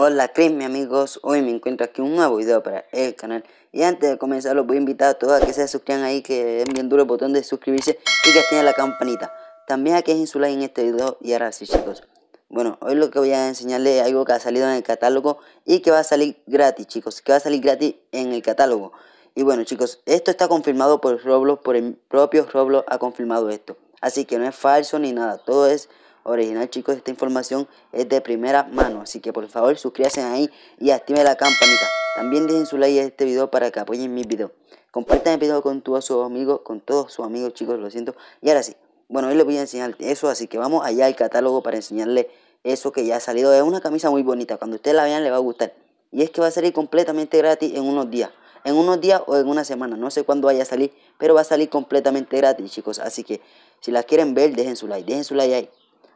Hola Chris, mi amigos, hoy me encuentro aquí un nuevo video para el canal Y antes de comenzar los voy a invitar a todos a que se suscriban ahí, que den bien duro el botón de suscribirse y que activen la campanita También a que dejen su en este video y ahora sí chicos Bueno, hoy lo que voy a enseñarles es algo que ha salido en el catálogo y que va a salir gratis chicos Que va a salir gratis en el catálogo Y bueno chicos, esto está confirmado por Roblox, por el propio Roblox ha confirmado esto Así que no es falso ni nada, todo es original, chicos. Esta información es de primera mano. Así que por favor suscríbanse ahí y activen la campanita. También dejen su like a este video para que apoyen mis videos. Compartan el video con todos sus amigos, con todos sus amigos, chicos, lo siento. Y ahora sí, bueno, hoy les voy a enseñar eso, así que vamos allá al catálogo para enseñarles eso que ya ha salido. Es una camisa muy bonita, cuando ustedes la vean les va a gustar. Y es que va a salir completamente gratis en unos días en unos días o en una semana, no sé cuándo vaya a salir, pero va a salir completamente gratis, chicos. Así que si las quieren ver, dejen su like, dejen su like ahí.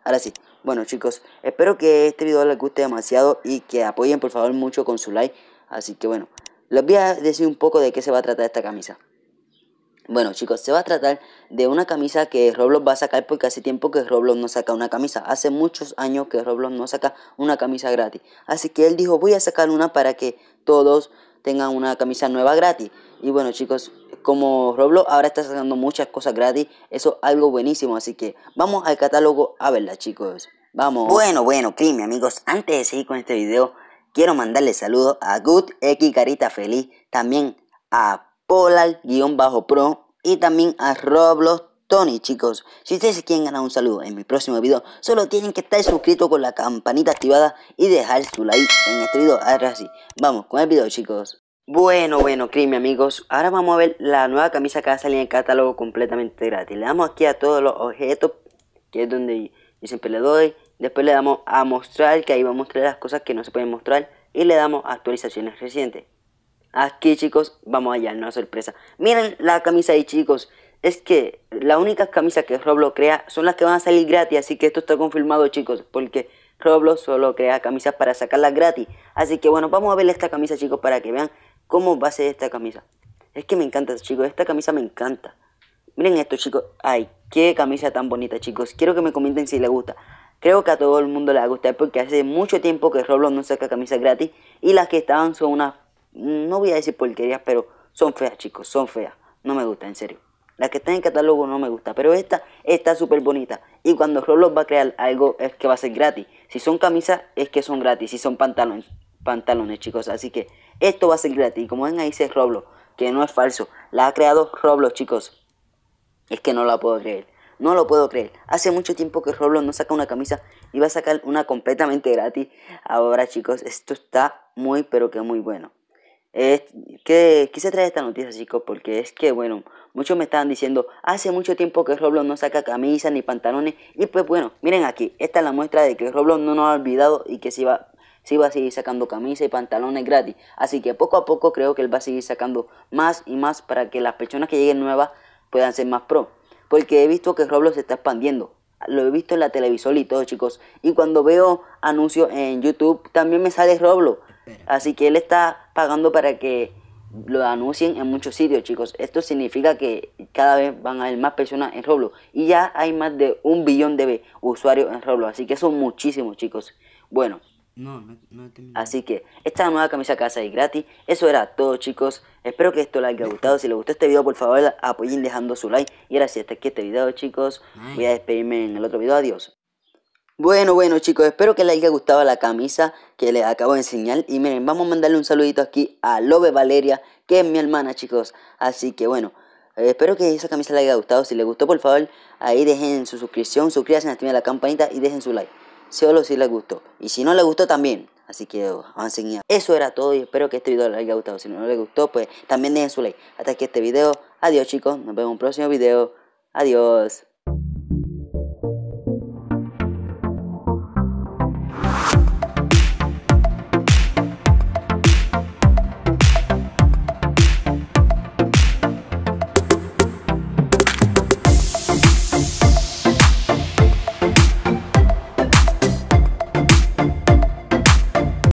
Ahora sí. Bueno chicos, espero que este video les guste demasiado y que apoyen por favor mucho con su like. Así que bueno, les voy a decir un poco de qué se va a tratar esta camisa. Bueno chicos, se va a tratar de una camisa que Roblox va a sacar porque hace tiempo que Roblox no saca una camisa. Hace muchos años que Roblox no saca una camisa gratis. Así que él dijo, voy a sacar una para que todos tengan una camisa nueva gratis. Y bueno chicos, como Roblox ahora está sacando muchas cosas gratis, eso es algo buenísimo. Así que vamos al catálogo a verla chicos. Vamos. Bueno, bueno, Crime amigos, antes de seguir con este video, quiero mandarle saludos a Good Carita Feliz, también a Polar-Pro y también a Roblox Tony, chicos. Si ustedes quieren ganar un saludo en mi próximo video, solo tienen que estar suscritos con la campanita activada y dejar su like en este video. Ahora sí, vamos con el video, chicos. Bueno, bueno, Crime, amigos. Ahora vamos a ver la nueva camisa que va a salir en el catálogo completamente gratis. Le damos aquí a todos los objetos, que es donde yo siempre pues le doy. Después le damos a mostrar, que ahí va a mostrar las cosas que no se pueden mostrar. Y le damos actualizaciones recientes. Aquí, chicos, vamos allá, no sorpresa. Miren la camisa ahí, chicos es que las únicas camisas que Roblox crea son las que van a salir gratis, así que esto está confirmado chicos, porque Roblox solo crea camisas para sacarlas gratis. Así que bueno, vamos a ver esta camisa chicos para que vean cómo va a ser esta camisa. Es que me encanta chicos, esta camisa me encanta. Miren esto chicos, ay, qué camisa tan bonita chicos, quiero que me comenten si les gusta. Creo que a todo el mundo le gusta, a porque hace mucho tiempo que Roblox no saca camisas gratis y las que estaban son unas, no voy a decir porquerías, pero son feas chicos, son feas. No me gusta, en serio. La que está en catálogo no me gusta, pero esta está súper bonita. Y cuando Roblox va a crear algo es que va a ser gratis. Si son camisas es que son gratis, si son pantalones, pantalones chicos. Así que esto va a ser gratis. Y como ven ahí dice Roblox, que no es falso. La ha creado Roblox chicos. Es que no la puedo creer. No lo puedo creer. Hace mucho tiempo que Roblox no saca una camisa y va a sacar una completamente gratis. Ahora chicos, esto está muy pero que muy bueno. ¿qué, quise traer esta noticia, chicos? Porque es que, bueno, muchos me estaban diciendo, hace mucho tiempo que Roblox no saca camisas ni pantalones. Y pues bueno, miren aquí, esta es la muestra de que Roblox no nos ha olvidado y que se va, a seguir sacando camisas y pantalones gratis. Así que poco a poco creo que él va a seguir sacando más y más para que las personas que lleguen nuevas puedan ser más pro. Porque he visto que Roblox se está expandiendo. Lo he visto en la televisor y todo, chicos. Y cuando veo anuncios en YouTube, también me sale Roblox. Así que él está pagando para que lo anuncien en muchos sitios, chicos. Esto significa que cada vez van a haber más personas en Roblox. Y ya hay más de un billón de usuarios en Roblox. Así que son muchísimos, chicos. Bueno. No, no, Así que esta nueva camisa casa es gratis. Eso era todo, chicos. Espero que esto les haya gustado. Si les gustó este video, por favor, apoyen dejando su like. Y ahora sí, hasta aquí este video, chicos. Voy a despedirme en el otro video. Adiós. Bueno, bueno chicos, espero que les haya gustado la camisa que les acabo de enseñar. Y miren, vamos a mandarle un saludito aquí a Lobe Valeria, que es mi hermana chicos. Así que bueno, eh, espero que esa camisa les haya gustado. Si les gustó, por favor, ahí dejen su suscripción, suscríbanse, activen la campanita y dejen su like. Solo si les gustó. Y si no les gustó también. Así que a enseñar Eso era todo y espero que este video les haya gustado. Si no les gustó, pues también dejen su like. Hasta aquí este video. Adiós chicos, nos vemos en un próximo video. Adiós.